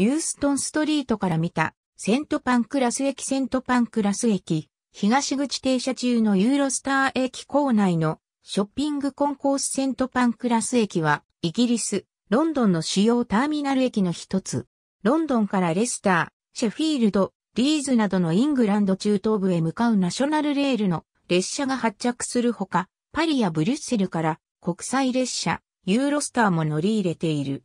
ユーストンストリートから見た、セントパンクラス駅セントパンクラス駅、東口停車中のユーロスター駅構内のショッピングコンコースセントパンクラス駅は、イギリス、ロンドンの主要ターミナル駅の一つ。ロンドンからレスター、シェフィールド、リーズなどのイングランド中東部へ向かうナショナルレールの列車が発着するほか、パリやブリュッセルから国際列車、ユーロスターも乗り入れている。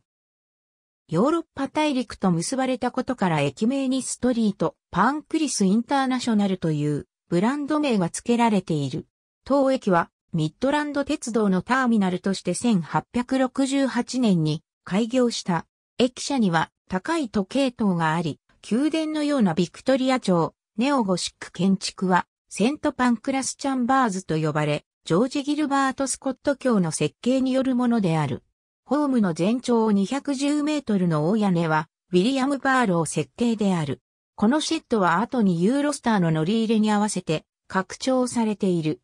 ヨーロッパ大陸と結ばれたことから駅名にストリート、パンクリスインターナショナルというブランド名が付けられている。当駅はミッドランド鉄道のターミナルとして1868年に開業した。駅舎には高い時計塔があり、宮殿のようなビクトリア城、ネオゴシック建築はセントパンクラスチャンバーズと呼ばれ、ジョージ・ギルバート・スコット教の設計によるものである。ホームの全長210メートルの大屋根は、ウィリアム・バールを設計である。このシェットは後にユーロスターの乗り入れに合わせて拡張されている。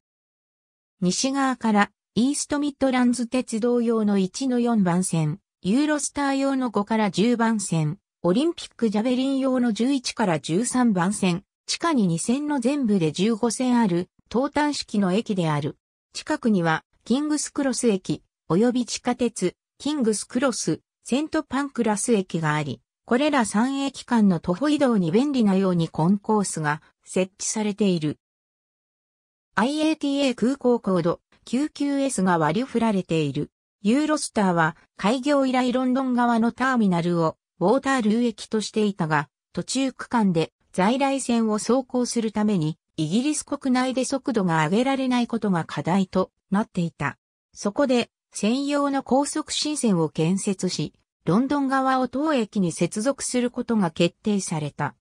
西側からイーストミッドランズ鉄道用の1の4番線、ユーロスター用の5から10番線、オリンピックジャベリン用の11から13番線、地下に2線の全部で15線ある、東端式の駅である。近くには、キングスクロス駅、及び地下鉄、キングスクロス、セントパンクラス駅があり、これら3駅間の徒歩移動に便利なようにコンコースが設置されている。IATA 空港コード9 9 s が割り振られている。ユーロスターは開業以来ロンドン側のターミナルをウォータールー駅としていたが、途中区間で在来線を走行するためにイギリス国内で速度が上げられないことが課題となっていた。そこで専用の高速新線を建設し、ロンドン側を当駅に接続することが決定された。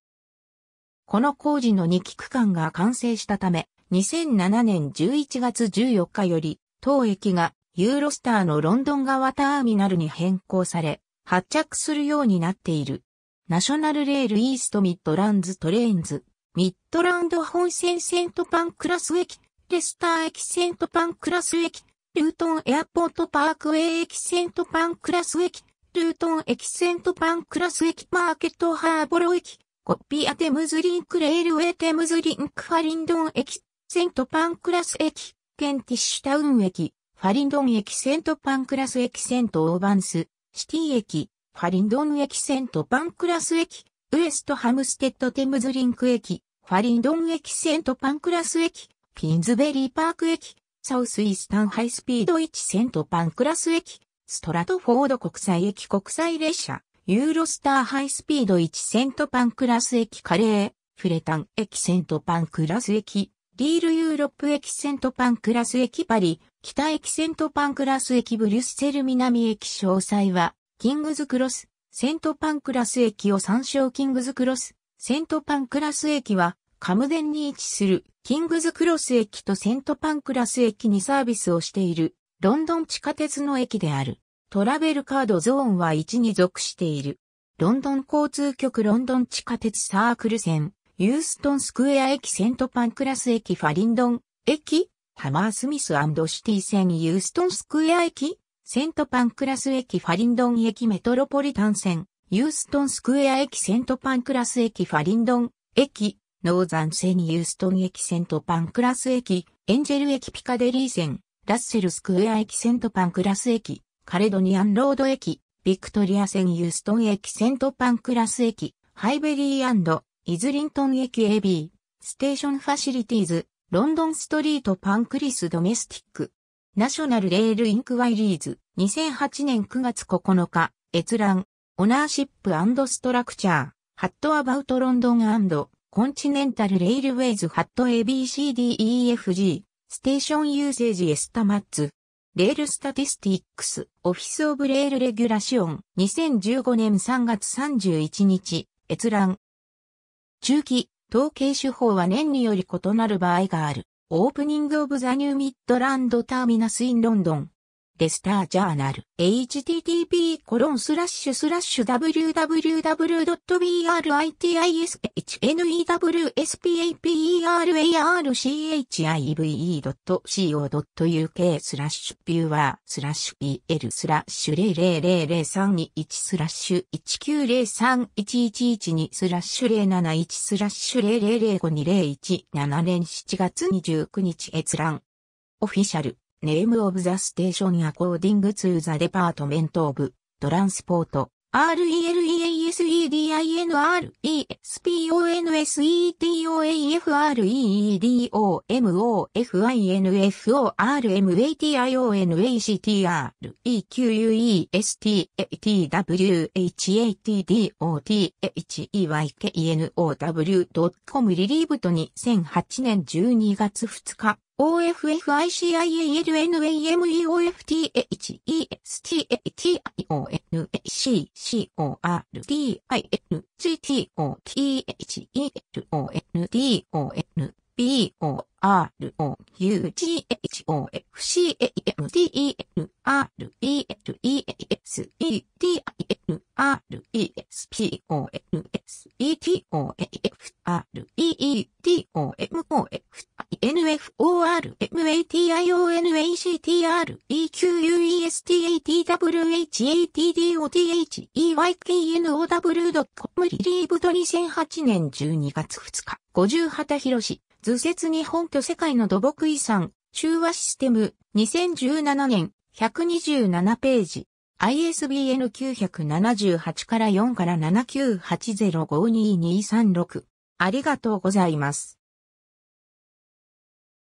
この工事の2期区間が完成したため、2007年11月14日より、当駅がユーロスターのロンドン側ターミナルに変更され、発着するようになっている。ナショナルレールイーストミッドランズトレーンズ、ミッドランド本線セントパンクラス駅、レスター駅セントパンクラス駅、ルートンエアポートパークウェイエキセントパンクラス駅、ルートンエキセントパンクラス駅マーケットハーボロ駅、コッピアテムズリンクレールウェイテムズリンクファリンドン駅、セントパンクラス駅、ケンティッシュタウン駅、ファリンドン駅セントパンクラス駅セントオーバンス、シティ駅、ファリンドン駅セントパンクラス駅、ウエストハムステッドテムズリンク駅、ファリンドン駅セントパンクラス駅、ピンズベリーパーク駅、サウスイスタンハイスピード1セントパンクラス駅、ストラトフォード国際駅国際列車、ユーロスターハイスピード1セントパンクラス駅カレー、フレタン駅セントパンクラス駅、リールユーロップ駅セントパンクラス駅パリ、北駅セントパンクラス駅ブリュッセル南駅詳細は、キングズクロス、セントパンクラス駅を参照キングズクロス、セントパンクラス駅は、カムデンに位置するキングズクロス駅とセントパンクラス駅にサービスをしているロンドン地下鉄の駅である。トラベルカードゾーンは1に属している。ロンドン交通局ロンドン地下鉄サークル線、ユーストンスクエア駅セントパンクラス駅ファリンドン駅、ハマースミスシティ線ユーストンスクエア駅、セントパンクラス駅ファリンドン駅メトロポリタン線、ユーストンスクエア駅セントパンクラス駅ファリンドン駅、ノーザン線ユーストン駅線とパンクラス駅、エンジェル駅ピカデリー線、ラッセルスクエア駅線とパンクラス駅、カレドニアンロード駅、ビクトリア線ユーストン駅線とパンクラス駅、ハイベリーイズリントン駅 AB、ステーションファシリティーズ、ロンドンストリートパンクリスドメスティック、ナショナルレールインクワイリーズ、2008年9月9日、閲覧、オナーシップストラクチャー、ハットアバウトロンドンコンチネンタル・レイルウェイズ・ハット ABCDEFG、ステーション・ユーセージ・エスタマッツ、レール・スタティスティックス、オフィス・オブ・レール・レギュラシオン、2015年3月31日、閲覧。中期、統計手法は年により異なる場合がある。オープニング・オブ・ザ・ニュー・ミッドランド・ターミナス・イン・ロンドン。レスタージャーナル。http コロンスラッシュスラッシュ w w w b r i t i s h n e w s p a p e r r c h i v e c o u k スラッシュビューワースラッシュ pl スラッシュ0000321スラッシュ190311112スラッシュ071スラッシュ0005201 7年7月29日閲覧。オフィシャル。Name of the Station According to the Department of Transport r e l e s e d i n o r e f o r e m a t i o n a c t r e q u e t a t w a t d o t e y k n o w c o m リリーブと2008年12月2日 o f f i s h i e n u e m e o f t a t i o n c t o r t i e t o n b, o, r, o, u, g, h, o, f, c, a m, d, e, f, c, e, m, e, f, e, t, e, s, e, t, O. n, r, e, s, p, o, n, s, e, t, o, e, f, r, e, e, t, o, m, o, e, l f o r m a t i o n a c t r e q u s t a t w h a t d o t h e y k n o w c o m リリーブと2008年12月2日、五十畑博士、図説日本と世界の土木遺産、中和システム、2017年、127ページ。ISBN 978から4から7980522236。ありがとうございます。